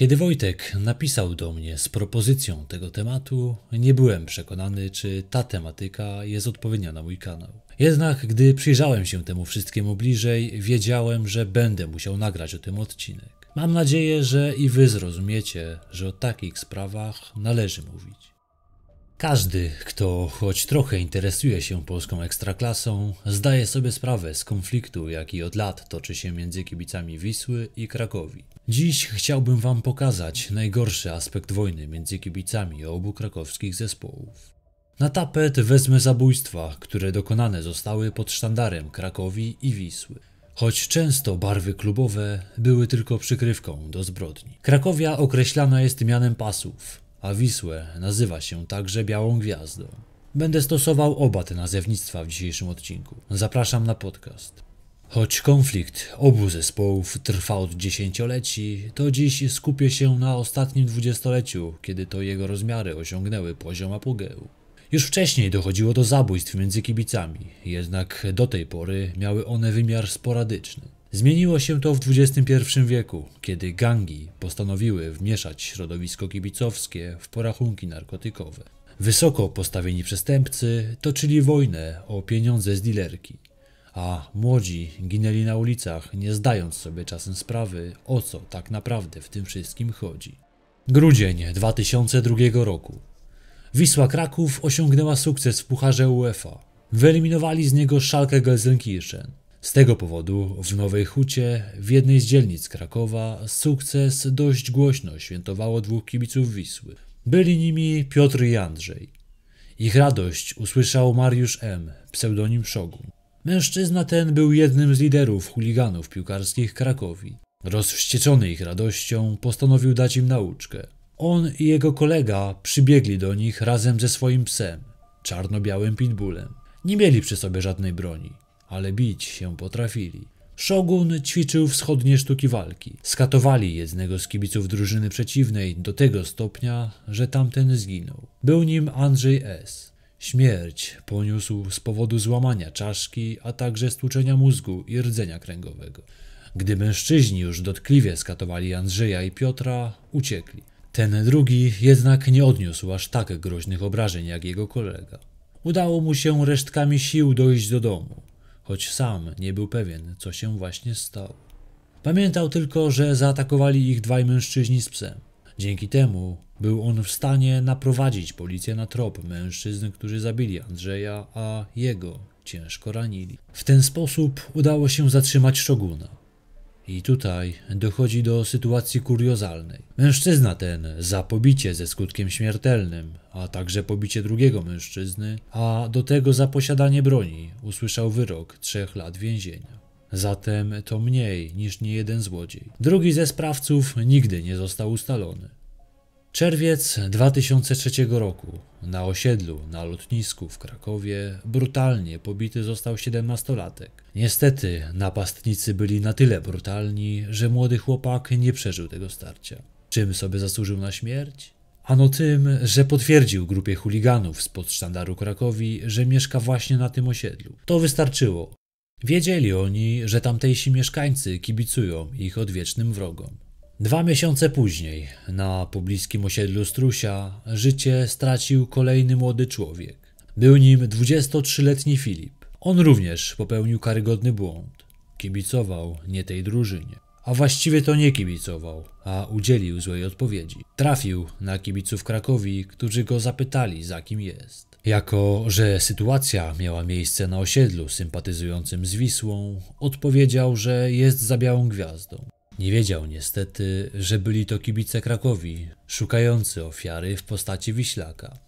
Kiedy Wojtek napisał do mnie z propozycją tego tematu, nie byłem przekonany, czy ta tematyka jest odpowiednia na mój kanał. Jednak gdy przyjrzałem się temu wszystkiemu bliżej, wiedziałem, że będę musiał nagrać o tym odcinek. Mam nadzieję, że i wy zrozumiecie, że o takich sprawach należy mówić. Każdy, kto choć trochę interesuje się polską ekstraklasą, zdaje sobie sprawę z konfliktu, jaki od lat toczy się między kibicami Wisły i Krakowi. Dziś chciałbym Wam pokazać najgorszy aspekt wojny między kibicami obu krakowskich zespołów. Na tapet wezmę zabójstwa, które dokonane zostały pod sztandarem Krakowi i Wisły. Choć często barwy klubowe były tylko przykrywką do zbrodni. Krakowia określana jest mianem pasów, a Wisłę nazywa się także Białą Gwiazdą. Będę stosował oba te nazewnictwa w dzisiejszym odcinku. Zapraszam na podcast. Choć konflikt obu zespołów trwa od dziesięcioleci, to dziś skupię się na ostatnim dwudziestoleciu, kiedy to jego rozmiary osiągnęły poziom apogeu. Już wcześniej dochodziło do zabójstw między kibicami, jednak do tej pory miały one wymiar sporadyczny. Zmieniło się to w XXI wieku, kiedy gangi postanowiły wmieszać środowisko kibicowskie w porachunki narkotykowe. Wysoko postawieni przestępcy toczyli wojnę o pieniądze z dilerki a młodzi ginęli na ulicach, nie zdając sobie czasem sprawy, o co tak naprawdę w tym wszystkim chodzi. Grudzień 2002 roku. Wisła Kraków osiągnęła sukces w Pucharze UEFA. Wyeliminowali z niego szalkę Gelsenkirchen. Z tego powodu w Nowej Hucie, w jednej z dzielnic Krakowa, sukces dość głośno świętowało dwóch kibiców Wisły. Byli nimi Piotr i Andrzej. Ich radość usłyszał Mariusz M., pseudonim Szogun. Mężczyzna ten był jednym z liderów chuliganów piłkarskich Krakowi. Rozwścieczony ich radością, postanowił dać im nauczkę. On i jego kolega przybiegli do nich razem ze swoim psem, czarno-białym pitbullem. Nie mieli przy sobie żadnej broni, ale bić się potrafili. Szogun ćwiczył wschodnie sztuki walki. Skatowali jednego z kibiców drużyny przeciwnej do tego stopnia, że tamten zginął. Był nim Andrzej S. Śmierć poniósł z powodu złamania czaszki, a także stłuczenia mózgu i rdzenia kręgowego. Gdy mężczyźni już dotkliwie skatowali Andrzeja i Piotra, uciekli. Ten drugi jednak nie odniósł aż tak groźnych obrażeń jak jego kolega. Udało mu się resztkami sił dojść do domu, choć sam nie był pewien, co się właśnie stało. Pamiętał tylko, że zaatakowali ich dwaj mężczyźni z psem. Dzięki temu był on w stanie naprowadzić policję na trop mężczyzn, którzy zabili Andrzeja, a jego ciężko ranili. W ten sposób udało się zatrzymać szoguna. I tutaj dochodzi do sytuacji kuriozalnej. Mężczyzna ten za pobicie ze skutkiem śmiertelnym, a także pobicie drugiego mężczyzny, a do tego za posiadanie broni usłyszał wyrok trzech lat więzienia. Zatem to mniej niż niejeden złodziej. Drugi ze sprawców nigdy nie został ustalony. Czerwiec 2003 roku. Na osiedlu, na lotnisku w Krakowie, brutalnie pobity został siedemnastolatek. Niestety, napastnicy byli na tyle brutalni, że młody chłopak nie przeżył tego starcia. Czym sobie zasłużył na śmierć? Ano tym, że potwierdził grupie chuliganów spod sztandaru Krakowi, że mieszka właśnie na tym osiedlu. To wystarczyło. Wiedzieli oni, że tamtejsi mieszkańcy kibicują ich odwiecznym wrogom. Dwa miesiące później, na pobliskim osiedlu Strusia, życie stracił kolejny młody człowiek. Był nim 23-letni Filip. On również popełnił karygodny błąd. Kibicował nie tej drużynie. A właściwie to nie kibicował, a udzielił złej odpowiedzi. Trafił na kibiców Krakowi, którzy go zapytali, za kim jest. Jako, że sytuacja miała miejsce na osiedlu sympatyzującym z Wisłą, odpowiedział, że jest za białą gwiazdą. Nie wiedział niestety, że byli to kibice Krakowi, szukający ofiary w postaci Wiślaka.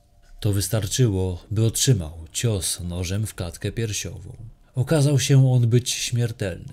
To wystarczyło, by otrzymał cios nożem w klatkę piersiową. Okazał się on być śmiertelny.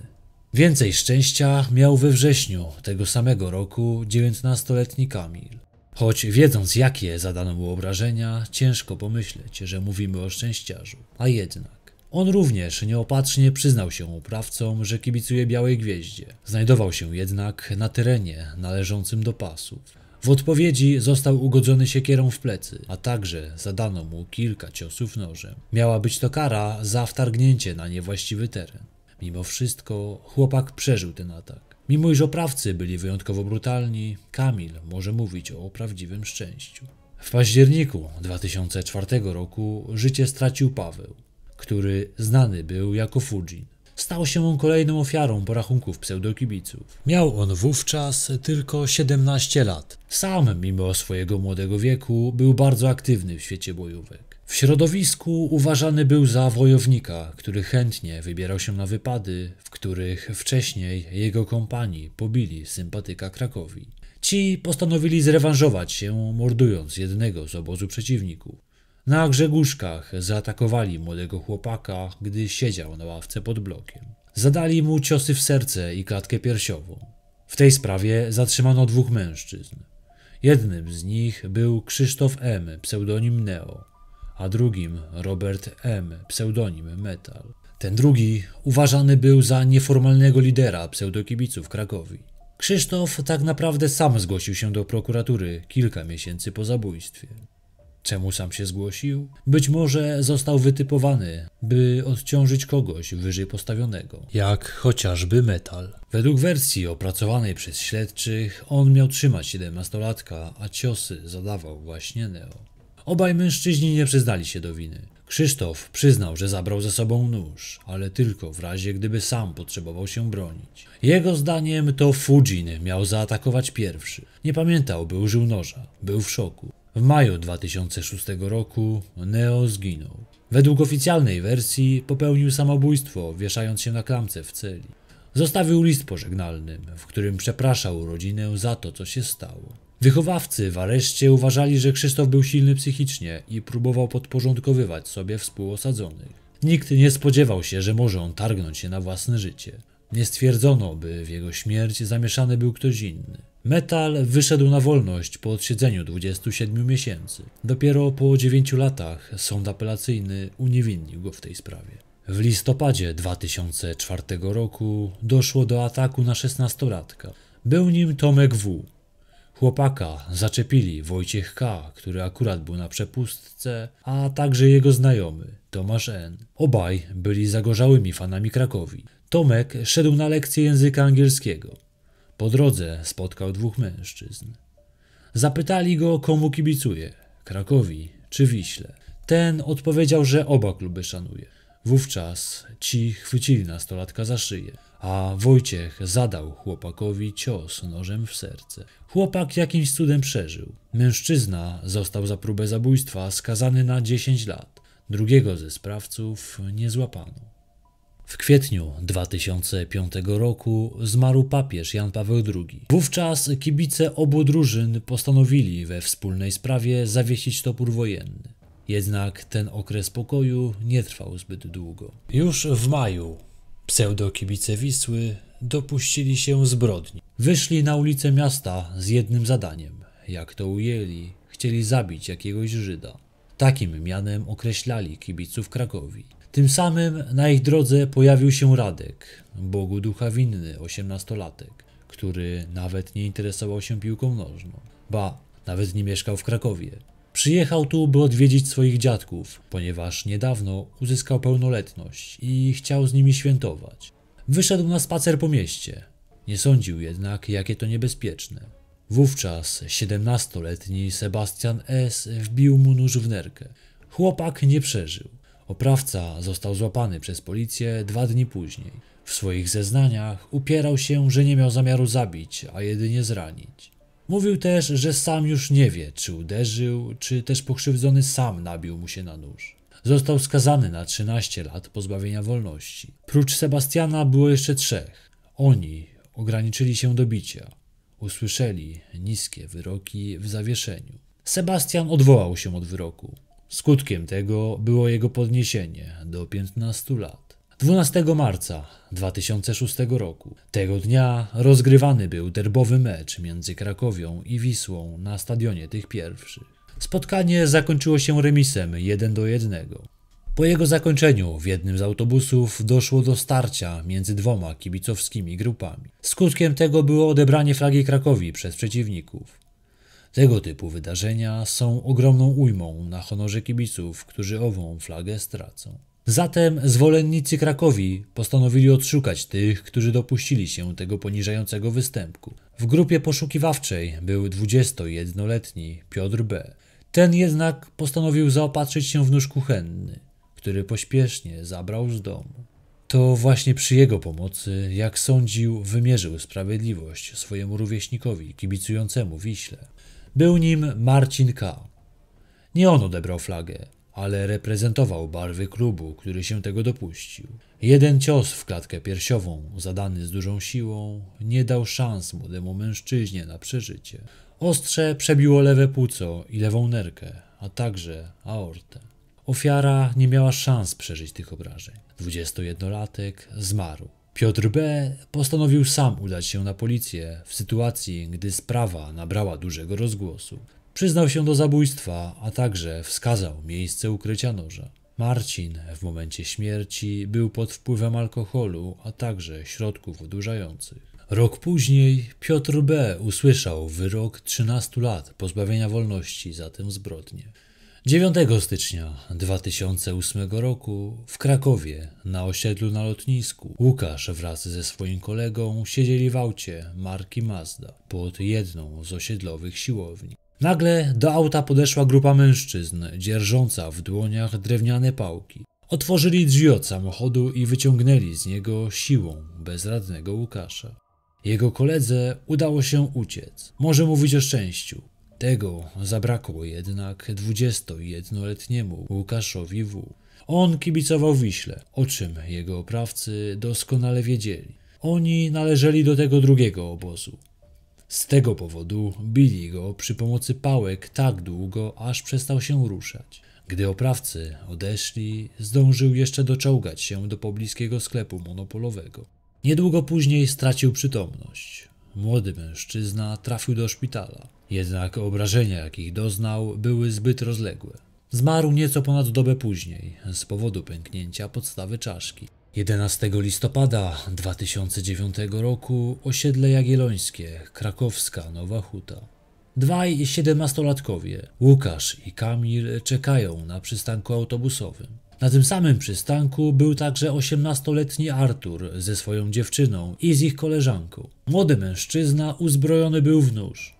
Więcej szczęścia miał we wrześniu tego samego roku 19-letni Kamil. Choć wiedząc jakie zadano mu obrażenia, ciężko pomyśleć, że mówimy o szczęściarzu. A jednak. On również nieopatrznie przyznał się oprawcom, że kibicuje Białej Gwieździe. Znajdował się jednak na terenie należącym do pasów. W odpowiedzi został ugodzony siekierą w plecy, a także zadano mu kilka ciosów nożem. Miała być to kara za wtargnięcie na niewłaściwy teren. Mimo wszystko chłopak przeżył ten atak. Mimo iż oprawcy byli wyjątkowo brutalni, Kamil może mówić o prawdziwym szczęściu. W październiku 2004 roku życie stracił Paweł który znany był jako Fujin. Stał się on kolejną ofiarą porachunków pseudokibiców. Miał on wówczas tylko 17 lat. Sam, mimo swojego młodego wieku, był bardzo aktywny w świecie bojówek. W środowisku uważany był za wojownika, który chętnie wybierał się na wypady, w których wcześniej jego kompanii pobili sympatyka Krakowi. Ci postanowili zrewanżować się, mordując jednego z obozu przeciwników. Na grzeguszkach zaatakowali młodego chłopaka, gdy siedział na ławce pod blokiem. Zadali mu ciosy w serce i klatkę piersiową. W tej sprawie zatrzymano dwóch mężczyzn. Jednym z nich był Krzysztof M., pseudonim Neo, a drugim Robert M., pseudonim Metal. Ten drugi uważany był za nieformalnego lidera pseudokibiców Krakowi. Krzysztof tak naprawdę sam zgłosił się do prokuratury kilka miesięcy po zabójstwie. Czemu sam się zgłosił? Być może został wytypowany, by odciążyć kogoś wyżej postawionego, jak chociażby metal. Według wersji opracowanej przez śledczych, on miał trzymać 17-latka, a ciosy zadawał właśnie Neo. Obaj mężczyźni nie przyznali się do winy. Krzysztof przyznał, że zabrał ze sobą nóż, ale tylko w razie gdyby sam potrzebował się bronić. Jego zdaniem to Fujin miał zaatakować pierwszy. Nie pamiętał, by użył noża. Był w szoku. W maju 2006 roku Neo zginął. Według oficjalnej wersji popełnił samobójstwo, wieszając się na klamce w celi. Zostawił list pożegnalnym, w którym przepraszał rodzinę za to, co się stało. Wychowawcy w areszcie uważali, że Krzysztof był silny psychicznie i próbował podporządkowywać sobie współosadzonych. Nikt nie spodziewał się, że może on targnąć się na własne życie. Nie stwierdzono, by w jego śmierć zamieszany był ktoś inny. Metal wyszedł na wolność po odsiedzeniu 27 miesięcy. Dopiero po 9 latach sąd apelacyjny uniewinnił go w tej sprawie. W listopadzie 2004 roku doszło do ataku na 16-latka. Był nim Tomek W. Chłopaka zaczepili Wojciech K., który akurat był na przepustce, a także jego znajomy Tomasz N. Obaj byli zagorzałymi fanami Krakowi. Tomek szedł na lekcję języka angielskiego. Po drodze spotkał dwóch mężczyzn. Zapytali go, komu kibicuje Krakowi czy Wiśle. Ten odpowiedział, że oba kluby szanuje. Wówczas ci chwycili nastolatka za szyję, a Wojciech zadał chłopakowi cios nożem w serce. Chłopak jakimś cudem przeżył. Mężczyzna został za próbę zabójstwa skazany na 10 lat. Drugiego ze sprawców nie złapano. W kwietniu 2005 roku zmarł papież Jan Paweł II. Wówczas kibice obu drużyn postanowili we wspólnej sprawie zawiesić topór wojenny. Jednak ten okres pokoju nie trwał zbyt długo. Już w maju pseudo-kibice Wisły dopuścili się zbrodni. Wyszli na ulice miasta z jednym zadaniem. Jak to ujęli, chcieli zabić jakiegoś Żyda. Takim mianem określali kibiców Krakowi. Tym samym na ich drodze pojawił się Radek, Bogu ducha winny, osiemnastolatek, który nawet nie interesował się piłką nożną. Ba, nawet nie mieszkał w Krakowie. Przyjechał tu, by odwiedzić swoich dziadków, ponieważ niedawno uzyskał pełnoletność i chciał z nimi świętować. Wyszedł na spacer po mieście. Nie sądził jednak, jakie to niebezpieczne. Wówczas 17-letni Sebastian S. wbił mu nóż w nerkę. Chłopak nie przeżył. Oprawca został złapany przez policję dwa dni później. W swoich zeznaniach upierał się, że nie miał zamiaru zabić, a jedynie zranić. Mówił też, że sam już nie wie, czy uderzył, czy też pokrzywdzony sam nabił mu się na nóż. Został skazany na 13 lat pozbawienia wolności. Prócz Sebastiana było jeszcze trzech. Oni ograniczyli się do bicia. Usłyszeli niskie wyroki w zawieszeniu. Sebastian odwołał się od wyroku. Skutkiem tego było jego podniesienie do 15 lat. 12 marca 2006 roku. Tego dnia rozgrywany był derbowy mecz między Krakowią i Wisłą na stadionie tych pierwszych. Spotkanie zakończyło się remisem 1 do 1. Po jego zakończeniu w jednym z autobusów doszło do starcia między dwoma kibicowskimi grupami. Skutkiem tego było odebranie flagi Krakowi przez przeciwników. Tego typu wydarzenia są ogromną ujmą na honorze kibiców, którzy ową flagę stracą. Zatem zwolennicy Krakowi postanowili odszukać tych, którzy dopuścili się tego poniżającego występku. W grupie poszukiwawczej był 21-letni Piotr B. Ten jednak postanowił zaopatrzyć się w nóż kuchenny, który pośpiesznie zabrał z domu. To właśnie przy jego pomocy, jak sądził, wymierzył sprawiedliwość swojemu rówieśnikowi kibicującemu Wiśle. Był nim Marcin K. Nie on odebrał flagę, ale reprezentował barwy klubu, który się tego dopuścił. Jeden cios w klatkę piersiową, zadany z dużą siłą, nie dał szans młodemu mężczyźnie na przeżycie. Ostrze przebiło lewe płuco i lewą nerkę, a także aortę. Ofiara nie miała szans przeżyć tych obrażeń. 21-latek zmarł Piotr B. postanowił sam udać się na policję w sytuacji, gdy sprawa nabrała dużego rozgłosu. Przyznał się do zabójstwa, a także wskazał miejsce ukrycia noża. Marcin w momencie śmierci był pod wpływem alkoholu, a także środków odurzających. Rok później Piotr B. usłyszał wyrok 13 lat pozbawienia wolności za tę zbrodnię. 9 stycznia 2008 roku w Krakowie na osiedlu na lotnisku Łukasz wraz ze swoim kolegą siedzieli w aucie marki Mazda pod jedną z osiedlowych siłowni. Nagle do auta podeszła grupa mężczyzn dzierżąca w dłoniach drewniane pałki. Otworzyli drzwi od samochodu i wyciągnęli z niego siłą bezradnego Łukasza. Jego koledze udało się uciec. Może mówić o szczęściu. Tego zabrakło jednak 21-letniemu Łukaszowi W. On kibicował Wiśle, o czym jego oprawcy doskonale wiedzieli. Oni należeli do tego drugiego obozu. Z tego powodu bili go przy pomocy pałek tak długo, aż przestał się ruszać. Gdy oprawcy odeszli, zdążył jeszcze doczołgać się do pobliskiego sklepu monopolowego. Niedługo później stracił przytomność. Młody mężczyzna trafił do szpitala. Jednak obrażenia, jakich doznał, były zbyt rozległe. Zmarł nieco ponad dobę później z powodu pęknięcia podstawy czaszki. 11 listopada 2009 roku osiedle Jagiellońskie, krakowska Nowa Huta. Dwaj siedemnastolatkowie, Łukasz i Kamil, czekają na przystanku autobusowym. Na tym samym przystanku był także 18-letni Artur ze swoją dziewczyną i z ich koleżanką. Młody mężczyzna uzbrojony był w nóż.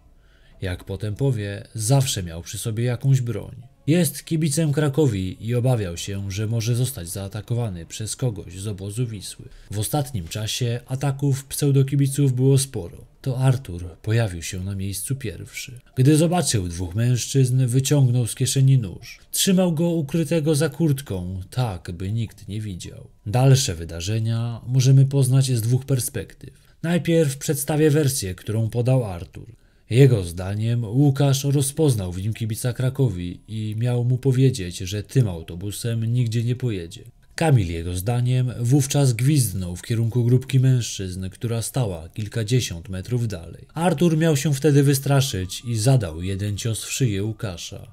Jak potem powie, zawsze miał przy sobie jakąś broń. Jest kibicem Krakowi i obawiał się, że może zostać zaatakowany przez kogoś z obozu Wisły. W ostatnim czasie ataków pseudokibiców było sporo. To Artur pojawił się na miejscu pierwszy. Gdy zobaczył dwóch mężczyzn, wyciągnął z kieszeni nóż. Trzymał go ukrytego za kurtką, tak by nikt nie widział. Dalsze wydarzenia możemy poznać z dwóch perspektyw. Najpierw przedstawię wersję, którą podał Artur. Jego zdaniem Łukasz rozpoznał w nim kibica Krakowi i miał mu powiedzieć, że tym autobusem nigdzie nie pojedzie. Kamil jego zdaniem wówczas gwizdnął w kierunku grupki mężczyzn, która stała kilkadziesiąt metrów dalej. Artur miał się wtedy wystraszyć i zadał jeden cios w szyję Łukasza,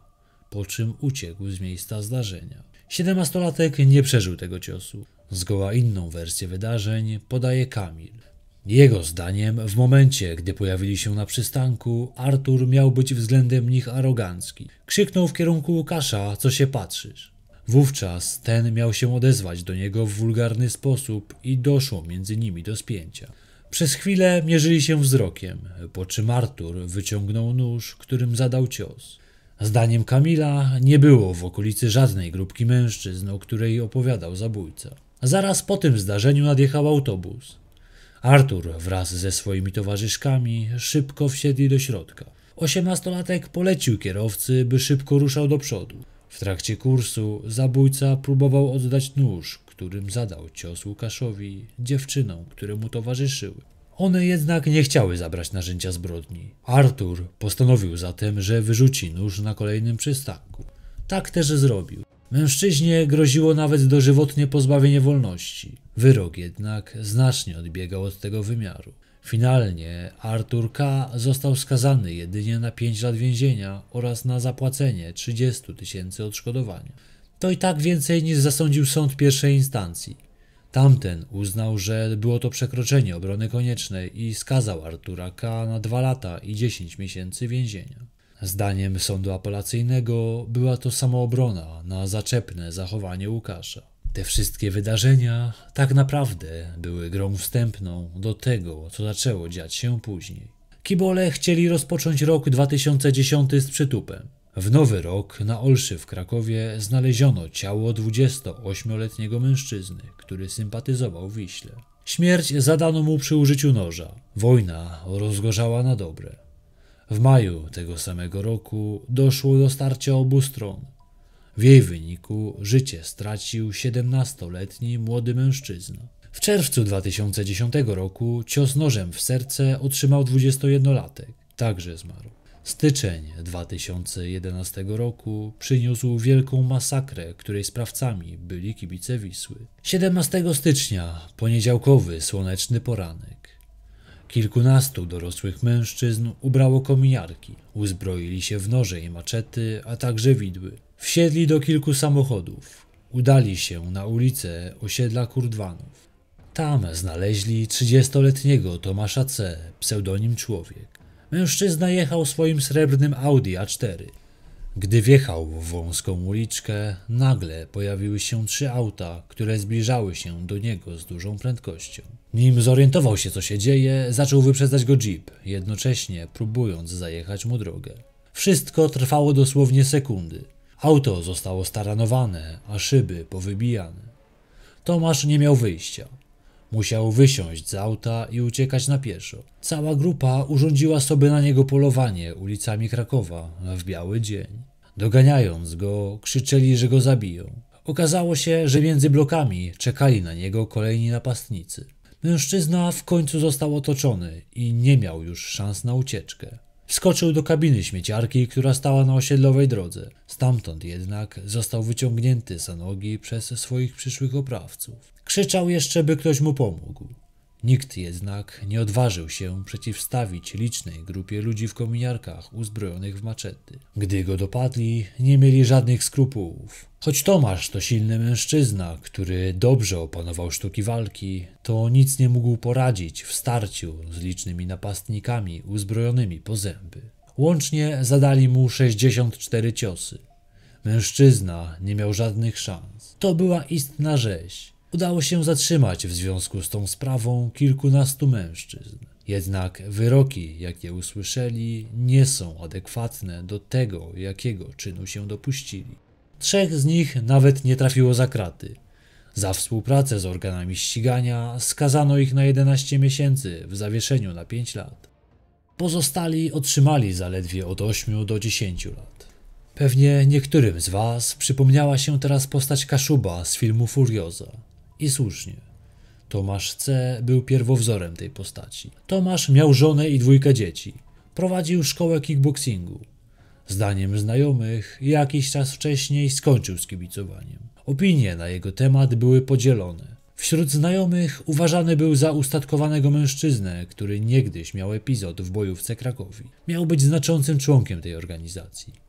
po czym uciekł z miejsca zdarzenia. Siedemnastolatek nie przeżył tego ciosu. Zgoła inną wersję wydarzeń podaje Kamil. Jego zdaniem, w momencie, gdy pojawili się na przystanku, Artur miał być względem nich arogancki. Krzyknął w kierunku Łukasza, co się patrzysz. Wówczas ten miał się odezwać do niego w wulgarny sposób i doszło między nimi do spięcia. Przez chwilę mierzyli się wzrokiem, po czym Artur wyciągnął nóż, którym zadał cios. Zdaniem Kamila nie było w okolicy żadnej grupki mężczyzn, o której opowiadał zabójca. Zaraz po tym zdarzeniu nadjechał autobus. Artur wraz ze swoimi towarzyszkami szybko wsiedli do środka. Osiemnastolatek polecił kierowcy, by szybko ruszał do przodu. W trakcie kursu zabójca próbował oddać nóż, którym zadał cios Łukaszowi, dziewczynom, które mu towarzyszyły. One jednak nie chciały zabrać narzędzia zbrodni. Artur postanowił zatem, że wyrzuci nóż na kolejnym przystanku. Tak też zrobił. Mężczyźnie groziło nawet dożywotnie pozbawienie wolności. Wyrok jednak znacznie odbiegał od tego wymiaru. Finalnie Artur K. został skazany jedynie na 5 lat więzienia oraz na zapłacenie 30 tysięcy odszkodowania. To i tak więcej niż zasądził sąd pierwszej instancji. Tamten uznał, że było to przekroczenie obrony koniecznej i skazał Artura K. na 2 lata i 10 miesięcy więzienia. Zdaniem sądu apelacyjnego była to samoobrona na zaczepne zachowanie Łukasza. Te wszystkie wydarzenia tak naprawdę były grą wstępną do tego, co zaczęło dziać się później. Kibole chcieli rozpocząć rok 2010 z przytupem. W nowy rok na Olszy w Krakowie znaleziono ciało 28-letniego mężczyzny, który sympatyzował Wiśle. Śmierć zadano mu przy użyciu noża. Wojna rozgorzała na dobre. W maju tego samego roku doszło do starcia obu stron. W jej wyniku życie stracił 17-letni młody mężczyzna. W czerwcu 2010 roku cios nożem w serce otrzymał 21-latek, także zmarł. Styczeń 2011 roku przyniósł wielką masakrę, której sprawcami byli kibice Wisły. 17 stycznia, poniedziałkowy słoneczny poranek. Kilkunastu dorosłych mężczyzn ubrało komijarki, uzbroili się w noże i maczety, a także widły. Wsiedli do kilku samochodów. Udali się na ulicę osiedla Kurdwanów. Tam znaleźli 30-letniego Tomasza C., pseudonim Człowiek. Mężczyzna jechał swoim srebrnym Audi A4. Gdy wjechał w wąską uliczkę, nagle pojawiły się trzy auta, które zbliżały się do niego z dużą prędkością. Nim zorientował się, co się dzieje, zaczął wyprzedzać go jeep, jednocześnie próbując zajechać mu drogę. Wszystko trwało dosłownie sekundy. Auto zostało staranowane, a szyby powybijane. Tomasz nie miał wyjścia. Musiał wysiąść z auta i uciekać na pieszo. Cała grupa urządziła sobie na niego polowanie ulicami Krakowa w biały dzień. Doganiając go, krzyczeli, że go zabiją. Okazało się, że między blokami czekali na niego kolejni napastnicy. Mężczyzna w końcu został otoczony i nie miał już szans na ucieczkę. Wskoczył do kabiny śmieciarki, która stała na osiedlowej drodze. Stamtąd jednak został wyciągnięty za nogi przez swoich przyszłych oprawców. Krzyczał jeszcze, by ktoś mu pomógł. Nikt jednak nie odważył się przeciwstawić licznej grupie ludzi w kominiarkach uzbrojonych w maczety. Gdy go dopadli, nie mieli żadnych skrupułów. Choć Tomasz to silny mężczyzna, który dobrze opanował sztuki walki, to nic nie mógł poradzić w starciu z licznymi napastnikami uzbrojonymi po zęby. Łącznie zadali mu 64 ciosy. Mężczyzna nie miał żadnych szans. To była istna rzeź. Udało się zatrzymać w związku z tą sprawą kilkunastu mężczyzn. Jednak wyroki, jakie usłyszeli, nie są adekwatne do tego, jakiego czynu się dopuścili. Trzech z nich nawet nie trafiło za kraty. Za współpracę z organami ścigania skazano ich na 11 miesięcy w zawieszeniu na 5 lat. Pozostali otrzymali zaledwie od 8 do 10 lat. Pewnie niektórym z Was przypomniała się teraz postać Kaszuba z filmu Furioza. I słusznie. Tomasz C. był pierwowzorem tej postaci. Tomasz miał żonę i dwójkę dzieci. Prowadził szkołę kickboxingu. Zdaniem znajomych, jakiś czas wcześniej skończył z kibicowaniem. Opinie na jego temat były podzielone. Wśród znajomych uważany był za ustatkowanego mężczyznę, który niegdyś miał epizod w bojówce Krakowi. Miał być znaczącym członkiem tej organizacji.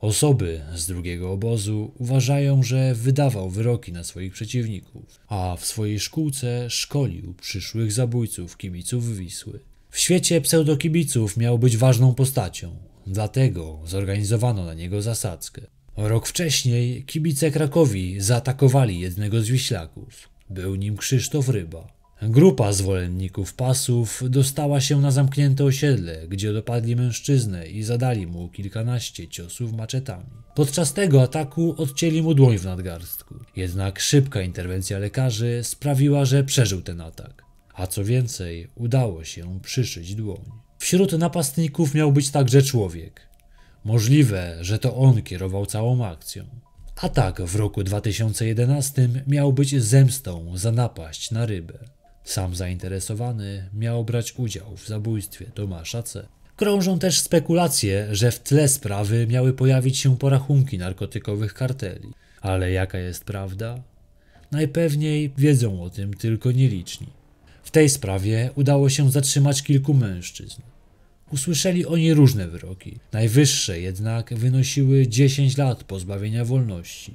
Osoby z drugiego obozu uważają, że wydawał wyroki na swoich przeciwników, a w swojej szkółce szkolił przyszłych zabójców kibiców Wisły. W świecie pseudokibiców miał być ważną postacią, dlatego zorganizowano na niego zasadzkę. Rok wcześniej kibice Krakowi zaatakowali jednego z Wiślaków. Był nim Krzysztof Ryba. Grupa zwolenników pasów dostała się na zamknięte osiedle, gdzie dopadli mężczyznę i zadali mu kilkanaście ciosów maczetami. Podczas tego ataku odcięli mu dłoń w nadgarstku. Jednak szybka interwencja lekarzy sprawiła, że przeżył ten atak. A co więcej, udało się przyszyć dłoń. Wśród napastników miał być także człowiek. Możliwe, że to on kierował całą akcją. Atak w roku 2011 miał być zemstą za napaść na rybę. Sam zainteresowany miał brać udział w zabójstwie Tomasza C. Krążą też spekulacje, że w tle sprawy miały pojawić się porachunki narkotykowych karteli. Ale jaka jest prawda? Najpewniej wiedzą o tym tylko nieliczni. W tej sprawie udało się zatrzymać kilku mężczyzn. Usłyszeli oni różne wyroki. Najwyższe jednak wynosiły 10 lat pozbawienia wolności.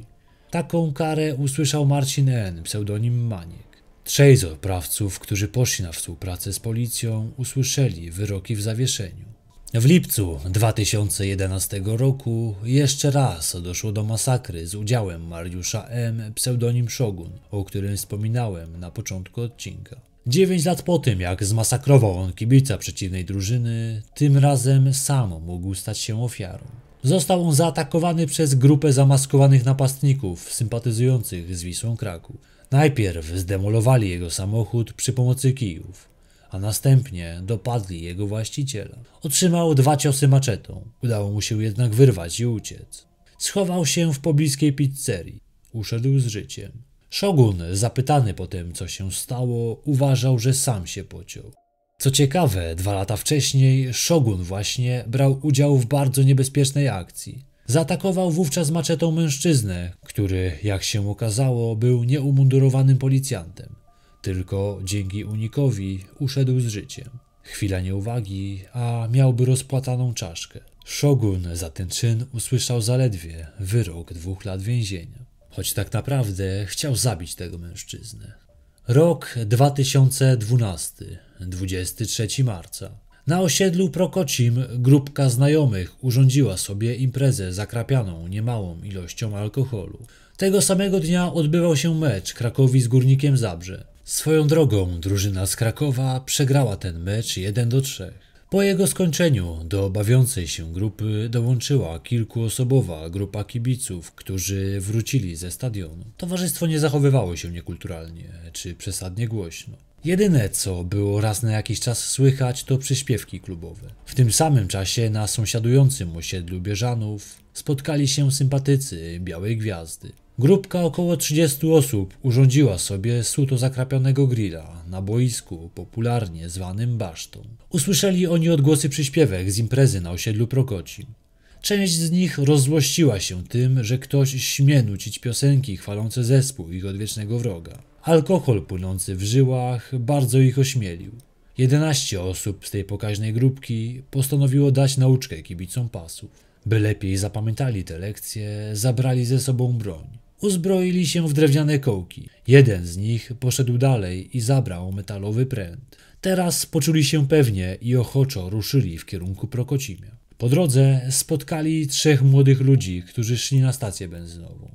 Taką karę usłyszał Marcin N., pseudonim Maniek. Trzej z oprawców, którzy poszli na współpracę z policją, usłyszeli wyroki w zawieszeniu. W lipcu 2011 roku jeszcze raz doszło do masakry z udziałem Mariusza M., pseudonim Szogun, o którym wspominałem na początku odcinka. Dziewięć lat po tym, jak zmasakrował on kibica przeciwnej drużyny, tym razem sam mógł stać się ofiarą. Został on zaatakowany przez grupę zamaskowanych napastników sympatyzujących z Wisłą Kraków. Najpierw zdemolowali jego samochód przy pomocy kijów, a następnie dopadli jego właściciela. Otrzymał dwa ciosy maczetą, udało mu się jednak wyrwać i uciec. Schował się w pobliskiej pizzerii, uszedł z życiem. Szogun, zapytany po tym, co się stało, uważał, że sam się pociął. Co ciekawe, dwa lata wcześniej Szogun właśnie brał udział w bardzo niebezpiecznej akcji. Zaatakował wówczas maczetą mężczyznę, który, jak się okazało, był nieumundurowanym policjantem. Tylko dzięki unikowi uszedł z życiem. Chwila nieuwagi, a miałby rozpłataną czaszkę. Szogun za ten czyn usłyszał zaledwie wyrok dwóch lat więzienia, choć tak naprawdę chciał zabić tego mężczyznę. Rok 2012, 23 marca. Na osiedlu Prokocim grupka znajomych urządziła sobie imprezę zakrapianą niemałą ilością alkoholu. Tego samego dnia odbywał się mecz Krakowi z Górnikiem Zabrze. Swoją drogą drużyna z Krakowa przegrała ten mecz 1 do 3. Po jego skończeniu do bawiącej się grupy dołączyła kilkuosobowa grupa kibiców, którzy wrócili ze stadionu. Towarzystwo nie zachowywało się niekulturalnie czy przesadnie głośno. Jedyne, co było raz na jakiś czas słychać, to przyśpiewki klubowe. W tym samym czasie na sąsiadującym osiedlu Bieżanów spotkali się sympatycy Białej Gwiazdy. Grupka około 30 osób urządziła sobie suto zakrapionego grilla na boisku, popularnie zwanym basztą. Usłyszeli oni odgłosy przyśpiewek z imprezy na osiedlu Prokoci. Część z nich rozzłościła się tym, że ktoś śmie nucić piosenki chwalące zespół ich odwiecznego wroga. Alkohol płynący w żyłach bardzo ich ośmielił. 11 osób z tej pokaźnej grupki postanowiło dać nauczkę kibicom pasów. By lepiej zapamiętali te lekcje, zabrali ze sobą broń uzbroili się w drewniane kołki. Jeden z nich poszedł dalej i zabrał metalowy pręt. Teraz poczuli się pewnie i ochoczo ruszyli w kierunku Prokocimia. Po drodze spotkali trzech młodych ludzi, którzy szli na stację benzynową.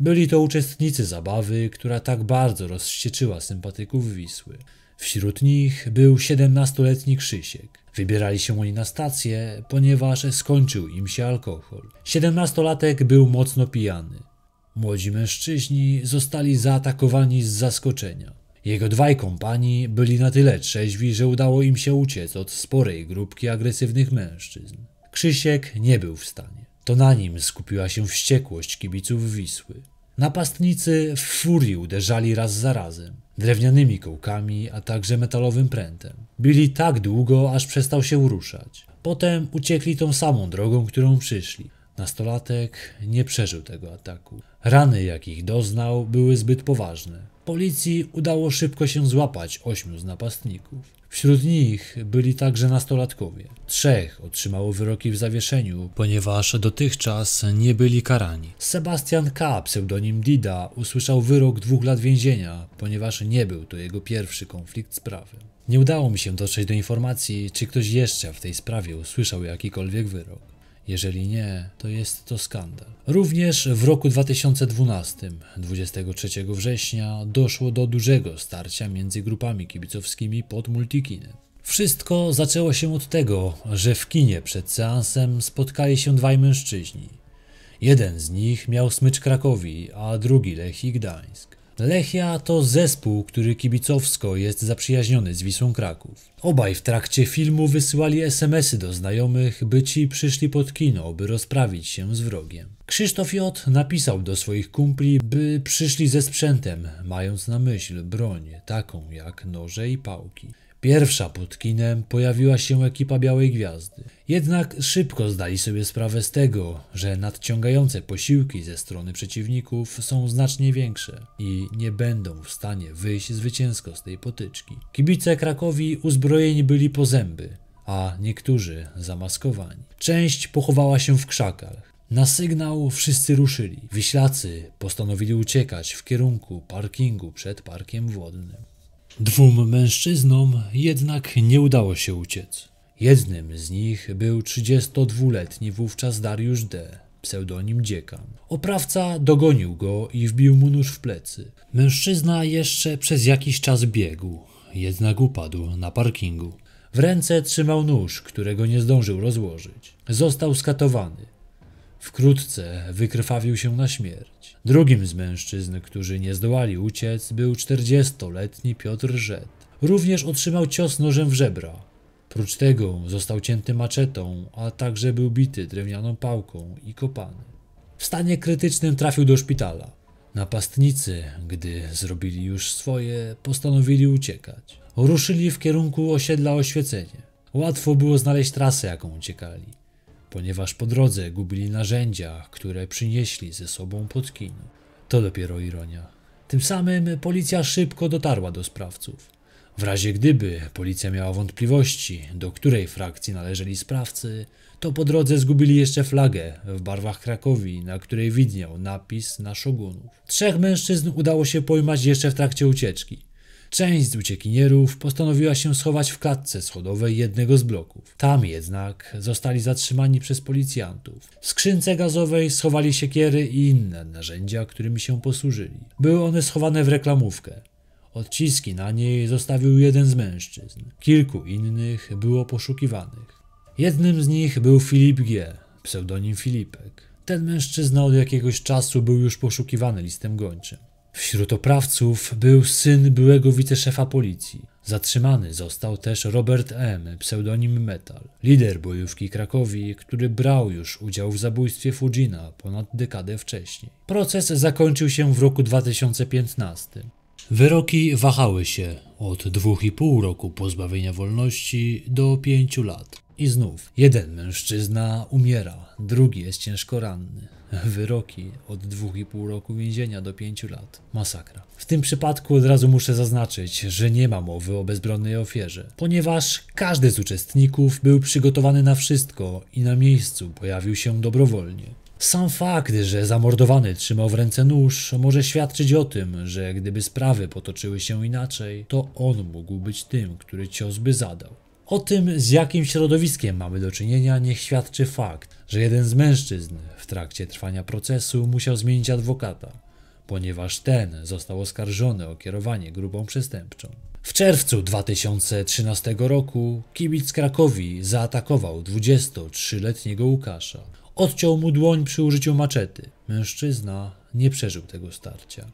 Byli to uczestnicy zabawy, która tak bardzo rozścieczyła sympatyków Wisły. Wśród nich był 17-letni Krzysiek. Wybierali się oni na stację, ponieważ skończył im się alkohol. Siedemnastolatek był mocno pijany. Młodzi mężczyźni zostali zaatakowani z zaskoczenia. Jego dwaj kompanii byli na tyle trzeźwi, że udało im się uciec od sporej grupki agresywnych mężczyzn. Krzysiek nie był w stanie. To na nim skupiła się wściekłość kibiców Wisły. Napastnicy w furii uderzali raz za razem, drewnianymi kołkami, a także metalowym prętem. Bili tak długo, aż przestał się ruszać. Potem uciekli tą samą drogą, którą przyszli. Nastolatek nie przeżył tego ataku. Rany, jakich doznał, były zbyt poważne. Policji udało szybko się złapać ośmiu z napastników. Wśród nich byli także nastolatkowie. Trzech otrzymało wyroki w zawieszeniu, ponieważ dotychczas nie byli karani. Sebastian K., pseudonim Dida, usłyszał wyrok dwóch lat więzienia, ponieważ nie był to jego pierwszy konflikt z prawem. Nie udało mi się dotrzeć do informacji, czy ktoś jeszcze w tej sprawie usłyszał jakikolwiek wyrok. Jeżeli nie, to jest to skandal. Również w roku 2012, 23 września, doszło do dużego starcia między grupami kibicowskimi pod Multikinem. Wszystko zaczęło się od tego, że w kinie przed seansem spotkali się dwaj mężczyźni. Jeden z nich miał smycz Krakowi, a drugi Lech i Gdańsk. Lechia to zespół, który kibicowsko jest zaprzyjaźniony z Wisłą Kraków. Obaj w trakcie filmu wysyłali SMSy do znajomych, by ci przyszli pod kino, by rozprawić się z wrogiem. Krzysztof J. napisał do swoich kumpli, by przyszli ze sprzętem, mając na myśl broń, taką jak noże i pałki. Pierwsza pod kinem pojawiła się ekipa Białej Gwiazdy. Jednak szybko zdali sobie sprawę z tego, że nadciągające posiłki ze strony przeciwników są znacznie większe i nie będą w stanie wyjść zwycięsko z tej potyczki. Kibice Krakowi uzbrojeni byli po zęby, a niektórzy zamaskowani. Część pochowała się w krzakach. Na sygnał wszyscy ruszyli. Wiślacy postanowili uciekać w kierunku parkingu przed parkiem wodnym. Dwóm mężczyznom jednak nie udało się uciec. Jednym z nich był 32-letni wówczas Dariusz D., pseudonim Dziekan. Oprawca dogonił go i wbił mu nóż w plecy. Mężczyzna jeszcze przez jakiś czas biegł, jednak upadł na parkingu. W ręce trzymał nóż, którego nie zdążył rozłożyć. Został skatowany. Wkrótce wykrwawił się na śmierć. Drugim z mężczyzn, którzy nie zdołali uciec, był 40-letni Piotr Rzet. Również otrzymał cios nożem w żebra. Prócz tego został cięty maczetą, a także był bity drewnianą pałką i kopany. W stanie krytycznym trafił do szpitala. Napastnicy, gdy zrobili już swoje, postanowili uciekać. Ruszyli w kierunku osiedla oświecenie. Łatwo było znaleźć trasę, jaką uciekali ponieważ po drodze gubili narzędzia, które przynieśli ze sobą pod kin. To dopiero ironia. Tym samym policja szybko dotarła do sprawców. W razie gdyby policja miała wątpliwości, do której frakcji należeli sprawcy, to po drodze zgubili jeszcze flagę w barwach Krakowi, na której widniał napis na szogunów. Trzech mężczyzn udało się pojmać jeszcze w trakcie ucieczki. Część z uciekinierów postanowiła się schować w klatce schodowej jednego z bloków. Tam jednak zostali zatrzymani przez policjantów. W skrzynce gazowej schowali siekiery i inne narzędzia, którymi się posłużyli. Były one schowane w reklamówkę. Odciski na niej zostawił jeden z mężczyzn. Kilku innych było poszukiwanych. Jednym z nich był Filip G., pseudonim Filipek. Ten mężczyzna od jakiegoś czasu był już poszukiwany listem gończym. Wśród oprawców był syn byłego wiceszefa policji. Zatrzymany został też Robert M., pseudonim Metal, lider bojówki Krakowi, który brał już udział w zabójstwie Fujina ponad dekadę wcześniej. Proces zakończył się w roku 2015. Wyroki wahały się od 2,5 roku pozbawienia wolności do 5 lat. I znów jeden mężczyzna umiera, drugi jest ciężko ranny. Wyroki od 2,5 roku więzienia do 5 lat. Masakra. W tym przypadku od razu muszę zaznaczyć, że nie ma mowy o bezbronnej ofierze, ponieważ każdy z uczestników był przygotowany na wszystko i na miejscu pojawił się dobrowolnie. Sam fakt, że zamordowany trzymał w ręce nóż, może świadczyć o tym, że gdyby sprawy potoczyły się inaczej, to on mógł być tym, który cios by zadał. O tym, z jakim środowiskiem mamy do czynienia, niech świadczy fakt, że jeden z mężczyzn w trakcie trwania procesu musiał zmienić adwokata, ponieważ ten został oskarżony o kierowanie grupą przestępczą. W czerwcu 2013 roku kibic z Krakowi zaatakował 23-letniego Łukasza. Odciął mu dłoń przy użyciu maczety. Mężczyzna nie przeżył tego starcia.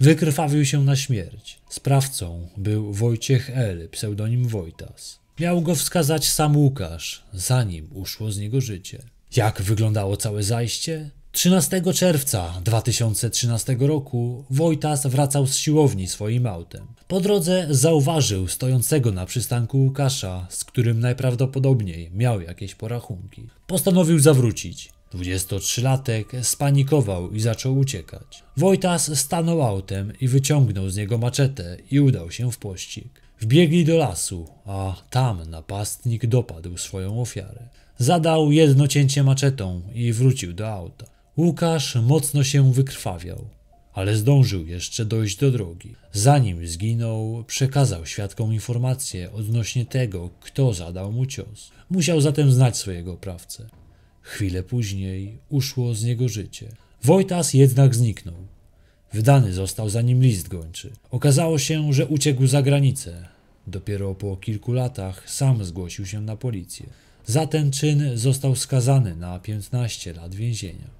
Wykrwawił się na śmierć. Sprawcą był Wojciech L., pseudonim Wojtas. Miał go wskazać sam Łukasz, zanim uszło z niego życie. Jak wyglądało całe zajście? 13 czerwca 2013 roku Wojtas wracał z siłowni swoim autem. Po drodze zauważył stojącego na przystanku Łukasza, z którym najprawdopodobniej miał jakieś porachunki. Postanowił zawrócić. 23-latek spanikował i zaczął uciekać. Wojtas stanął autem i wyciągnął z niego maczetę i udał się w pościg. Wbiegli do lasu, a tam napastnik dopadł swoją ofiarę. Zadał jedno cięcie maczetą i wrócił do auta. Łukasz mocno się wykrwawiał, ale zdążył jeszcze dojść do drogi. Zanim zginął, przekazał świadkom informacje odnośnie tego, kto zadał mu cios. Musiał zatem znać swojego oprawcę. Chwilę później uszło z niego życie. Wojtas jednak zniknął. Wydany został za nim list gończy. Okazało się, że uciekł za granicę. Dopiero po kilku latach sam zgłosił się na policję. Za ten czyn został skazany na 15 lat więzienia.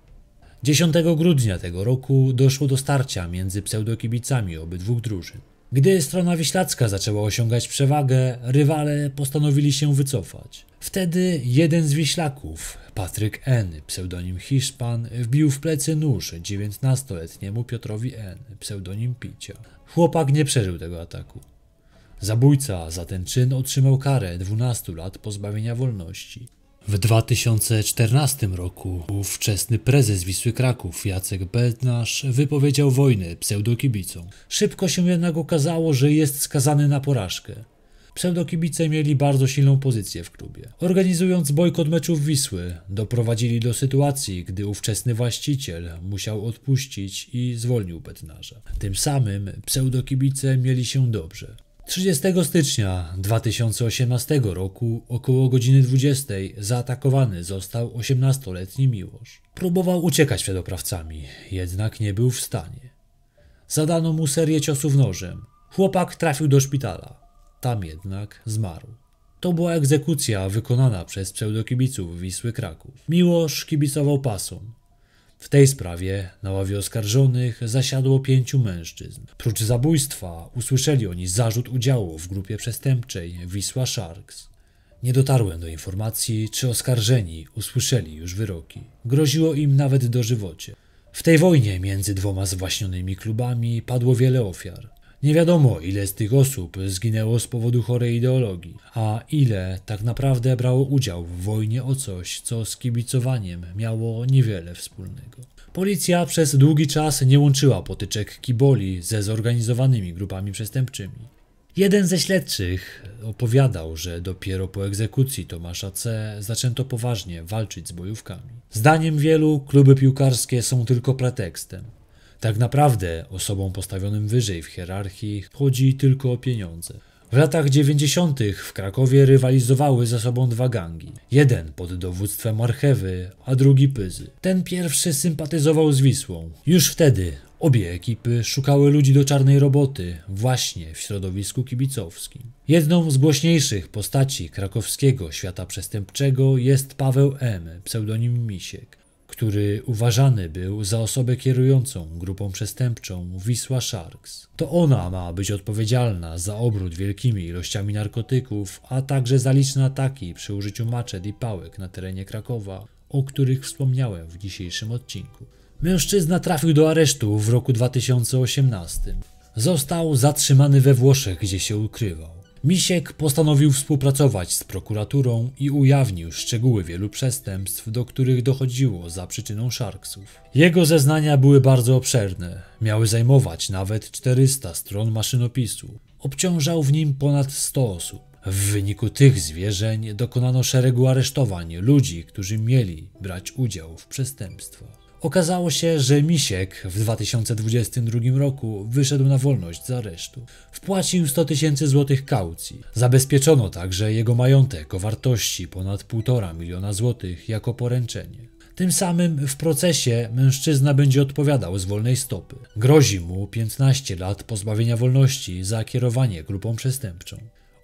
10 grudnia tego roku doszło do starcia między pseudokibicami obydwu drużyn. Gdy strona wiślacka zaczęła osiągać przewagę, rywale postanowili się wycofać. Wtedy jeden z wiślaków, Patryk N., pseudonim Hiszpan, wbił w plecy nóż 19-letniemu Piotrowi N., pseudonim Picia. Chłopak nie przeżył tego ataku. Zabójca za ten czyn otrzymał karę 12 lat pozbawienia wolności. W 2014 roku ówczesny prezes Wisły Kraków Jacek Bednarz wypowiedział wojnę pseudokibicom. Szybko się jednak okazało, że jest skazany na porażkę. Pseudokibice mieli bardzo silną pozycję w klubie. Organizując bojkot meczów Wisły, doprowadzili do sytuacji, gdy ówczesny właściciel musiał odpuścić i zwolnił Bednarza. Tym samym pseudokibice mieli się dobrze. 30 stycznia 2018 roku około godziny 20 zaatakowany został 18-letni Miłosz. Próbował uciekać przed oprawcami, jednak nie był w stanie. Zadano mu serię ciosów nożem. Chłopak trafił do szpitala. Tam jednak zmarł. To była egzekucja wykonana przez pseudokibiców Wisły Kraków. Miłosz kibicował pasom. W tej sprawie na ławie oskarżonych zasiadło pięciu mężczyzn. Prócz zabójstwa usłyszeli oni zarzut udziału w grupie przestępczej Wisła Sharks. Nie dotarłem do informacji, czy oskarżeni usłyszeli już wyroki. Groziło im nawet dożywocie. W tej wojnie między dwoma zwaśnionymi klubami padło wiele ofiar. Nie wiadomo, ile z tych osób zginęło z powodu chorej ideologii, a ile tak naprawdę brało udział w wojnie o coś, co z kibicowaniem miało niewiele wspólnego. Policja przez długi czas nie łączyła potyczek kiboli ze zorganizowanymi grupami przestępczymi. Jeden ze śledczych opowiadał, że dopiero po egzekucji Tomasza C. zaczęto poważnie walczyć z bojówkami. Zdaniem wielu kluby piłkarskie są tylko pretekstem. Tak naprawdę osobom postawionym wyżej w hierarchii chodzi tylko o pieniądze. W latach 90. w Krakowie rywalizowały ze sobą dwa gangi. Jeden pod dowództwem Archewy, a drugi Pyzy. Ten pierwszy sympatyzował z Wisłą. Już wtedy obie ekipy szukały ludzi do czarnej roboty właśnie w środowisku kibicowskim. Jedną z głośniejszych postaci krakowskiego świata przestępczego jest Paweł M., pseudonim Misiek który uważany był za osobę kierującą grupą przestępczą Wisła Sharks. To ona ma być odpowiedzialna za obrót wielkimi ilościami narkotyków, a także za liczne ataki przy użyciu maczet i pałek na terenie Krakowa, o których wspomniałem w dzisiejszym odcinku. Mężczyzna trafił do aresztu w roku 2018. Został zatrzymany we Włoszech, gdzie się ukrywał. Misiek postanowił współpracować z prokuraturą i ujawnił szczegóły wielu przestępstw, do których dochodziło za przyczyną Sharksów. Jego zeznania były bardzo obszerne, miały zajmować nawet 400 stron maszynopisu. Obciążał w nim ponad 100 osób. W wyniku tych zwierzeń dokonano szeregu aresztowań ludzi, którzy mieli brać udział w przestępstwach. Okazało się, że Misiek w 2022 roku wyszedł na wolność z aresztu. Wpłacił 100 tysięcy złotych kaucji. Zabezpieczono także jego majątek o wartości ponad 1,5 miliona złotych jako poręczenie. Tym samym w procesie mężczyzna będzie odpowiadał z wolnej stopy. Grozi mu 15 lat pozbawienia wolności za kierowanie grupą przestępczą.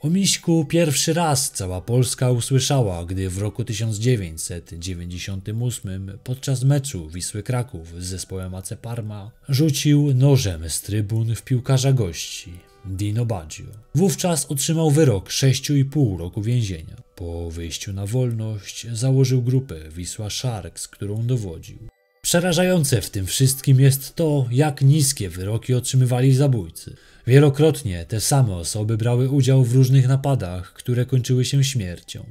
O Miśku pierwszy raz cała Polska usłyszała, gdy w roku 1998 podczas meczu Wisły Kraków z zespołem AC Parma rzucił nożem z trybun w piłkarza gości. Dino Baggio. Wówczas otrzymał wyrok 6,5 roku więzienia. Po wyjściu na wolność założył grupę Wisła Sharks, którą dowodził. Przerażające w tym wszystkim jest to, jak niskie wyroki otrzymywali zabójcy. Wielokrotnie te same osoby brały udział w różnych napadach, które kończyły się śmiercią.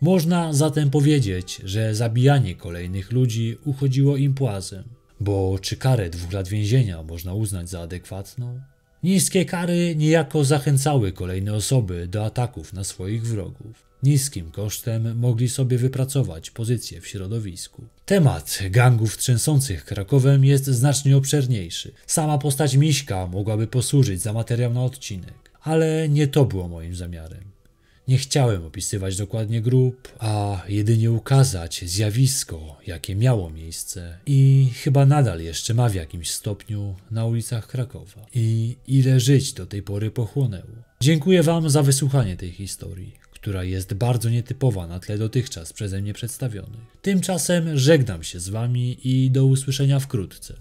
Można zatem powiedzieć, że zabijanie kolejnych ludzi uchodziło im płazem. Bo czy karę dwóch lat więzienia można uznać za adekwatną? Niskie kary niejako zachęcały kolejne osoby do ataków na swoich wrogów niskim kosztem mogli sobie wypracować pozycję w środowisku. Temat gangów trzęsących Krakowem jest znacznie obszerniejszy. Sama postać Miśka mogłaby posłużyć za materiał na odcinek, ale nie to było moim zamiarem. Nie chciałem opisywać dokładnie grup, a jedynie ukazać zjawisko, jakie miało miejsce i chyba nadal jeszcze ma w jakimś stopniu na ulicach Krakowa i ile żyć do tej pory pochłonęło. Dziękuję Wam za wysłuchanie tej historii która jest bardzo nietypowa na tle dotychczas przeze mnie przedstawionych. Tymczasem żegnam się z Wami i do usłyszenia wkrótce.